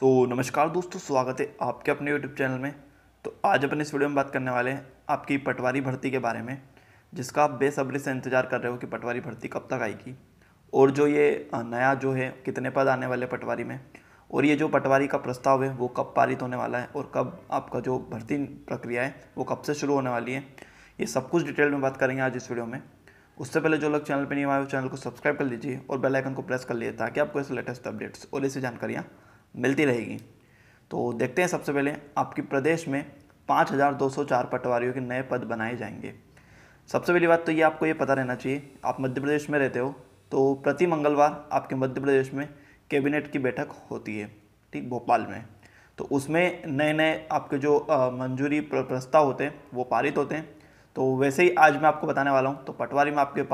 तो नमस्कार दोस्तों स्वागत है आपके अपने यूट्यूब चैनल में तो आज अपन इस वीडियो में बात करने वाले हैं आपकी पटवारी भर्ती के बारे में जिसका आप बेसब्री से इंतज़ार कर रहे हो कि पटवारी भर्ती कब तक आएगी और जो ये नया जो है कितने पद आने वाले पटवारी में और ये जो पटवारी का प्रस्ताव है वो कब पारित होने वाला है और कब आपका जो भर्ती प्रक्रिया है वो कब से शुरू होने वाली है ये सब कुछ डिटेल में बात करेंगे आज इस वीडियो में उससे पहले जो लोग चैनल पर नहीं आए हो चैनल को सब्सक्राइब कर लीजिए और बेल आइकन को प्रेस कर लीजिए ताकि आपको ऐसे लेटेस्ट अपडेट्स और ऐसी जानकारियाँ मिलती रहेगी तो देखते हैं सबसे पहले आपके प्रदेश में 5,204 पटवारियों के नए पद बनाए जाएंगे सबसे पहली बात तो ये आपको ये पता रहना चाहिए आप मध्य प्रदेश में रहते हो तो प्रति मंगलवार आपके मध्य प्रदेश में कैबिनेट की बैठक होती है ठीक भोपाल में तो उसमें नए नए आपके जो मंजूरी प्रस्ताव होते हैं वो पारित होते हैं तो वैसे ही आज मैं आपको बताने वाला हूँ तो पटवारी में आपके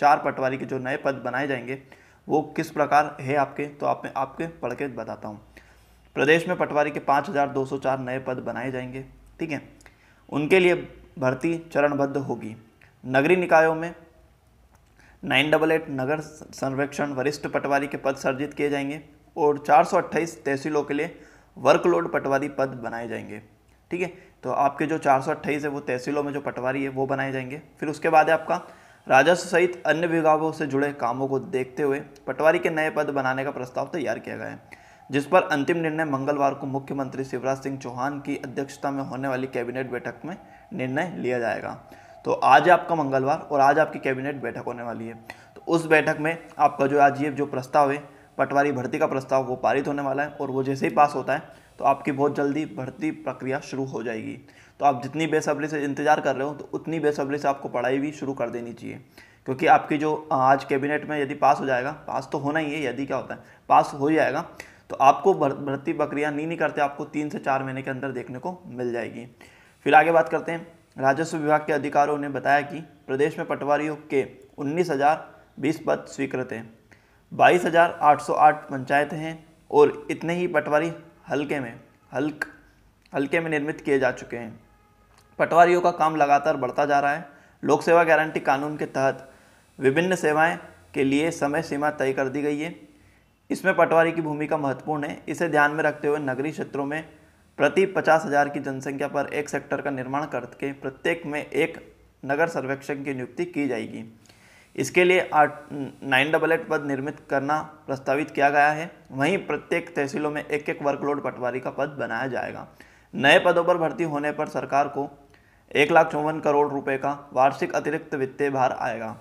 चार पटवारी के जो नए पद बनाए जाएंगे वो किस प्रकार है आपके तो आप मैं आपके पढ़ के बताता हूँ प्रदेश में पटवारी के 5,204 नए पद बनाए जाएंगे ठीक है उनके लिए भर्ती चरणबद्ध होगी नगरीय निकायों में नाइन डबल एट नगर संरक्षण वरिष्ठ पटवारी के पद सर्जित किए जाएंगे और 428 तहसीलों के लिए वर्कलोड पटवारी पद बनाए जाएंगे ठीक है तो आपके जो 428 है वो तहसीलों में जो पटवारी है वो बनाए जाएंगे फिर उसके बाद है आपका राजस्व सहित अन्य विभागों से जुड़े कामों को देखते हुए पटवारी के नए पद बनाने का प्रस्ताव तैयार किया गया है जिस पर अंतिम निर्णय मंगलवार को मुख्यमंत्री शिवराज सिंह चौहान की अध्यक्षता में होने वाली कैबिनेट बैठक में निर्णय लिया जाएगा तो आज आपका मंगलवार और आज आपकी कैबिनेट बैठक होने वाली है तो उस बैठक में आपका जो आज ये जो प्रस्ताव है पटवारी भर्ती का प्रस्ताव वो पारित होने वाला है और वो जैसे ही पास होता है तो आपकी बहुत जल्दी भर्ती प्रक्रिया शुरू हो जाएगी तो आप जितनी बेसब्री से इंतज़ार कर रहे हो तो उतनी बेसब्री से आपको पढ़ाई भी शुरू कर देनी चाहिए क्योंकि आपकी जो आज कैबिनेट में यदि पास हो जाएगा पास तो होना ही है यदि क्या होता है पास हो जाएगा तो आपको भर्ती प्रक्रिया नहीं नहीं करते आपको तीन से चार महीने के अंदर देखने को मिल जाएगी फिर आगे बात करते हैं राजस्व विभाग के अधिकारियों ने बताया कि प्रदेश में पटवारियों के उन्नीस हज़ार बीस पद स्वीकृत हैं बाईस हज़ार आठ सौ आठ पंचायतें हैं और इतने ही पटवारी हल्के में हल्क हल्के में निर्मित किए जा चुके हैं पटवारियों का काम लगातार बढ़ता जा रहा है लोक सेवा गारंटी कानून के तहत विभिन्न सेवाएं के लिए समय सीमा तय कर दी गई है इसमें पटवारी की भूमिका महत्वपूर्ण है इसे ध्यान में रखते हुए नगरीय क्षेत्रों में प्रति पचास हज़ार की जनसंख्या पर एक सेक्टर का निर्माण करके प्रत्येक में एक नगर सर्वेक्षक की नियुक्ति की जाएगी इसके लिए आठ नाइन डबल एट पद निर्मित करना प्रस्तावित किया गया है वहीं प्रत्येक तहसीलों में एक एक वर्कलोड पटवारी का पद बनाया जाएगा नए पदों पर भर्ती होने पर सरकार को एक लाख चौवन करोड़ रुपए का वार्षिक अतिरिक्त वित्तीय भार आएगा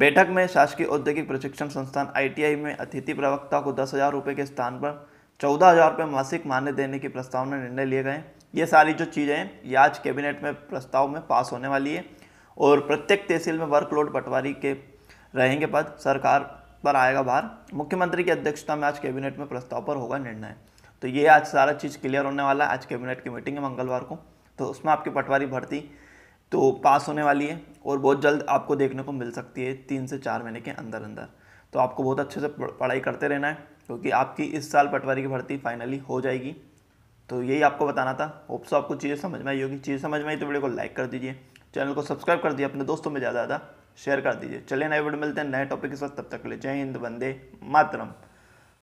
बैठक में शासकीय औद्योगिक प्रशिक्षण संस्थान आईटीआई में अतिथि प्रवक्ता को दस हज़ार रुपये के स्थान पर चौदह हज़ार रुपये मासिक मान्य देने की प्रस्ताव में निर्णय लिए गए ये सारी जो चीज़ें हैं ये आज कैबिनेट में प्रस्ताव में पास होने वाली है और प्रत्येक तहसील में वर्कलोड पटवारी के रहेंगे पद सरकार पर आएगा भार मुख्यमंत्री की अध्यक्षता में आज कैबिनेट में प्रस्ताव पर होगा निर्णय तो ये आज सारा चीज़ क्लियर होने वाला है आज कैबिनेट की मीटिंग है मंगलवार को तो उसमें आपकी पटवारी भर्ती तो पास होने वाली है और बहुत जल्द आपको देखने को मिल सकती है तीन से चार महीने के अंदर अंदर तो आपको बहुत अच्छे से पढ़ाई करते रहना है क्योंकि आपकी इस साल पटवारी की भर्ती फाइनली हो जाएगी तो यही आपको बताना था होप सो आपको चीज़ें समझ में आई होगी चीज़ें समझ में आई तो वीडियो को लाइक कर दीजिए चैनल को सब्सक्राइब कर दीजिए अपने दोस्तों में ज़्यादा ज़्यादा शेयर कर दीजिए चलिए नए वीडियो मिलते हैं नए टॉपिक के साथ तब तक के लिए जय हिंद वंदे मातरम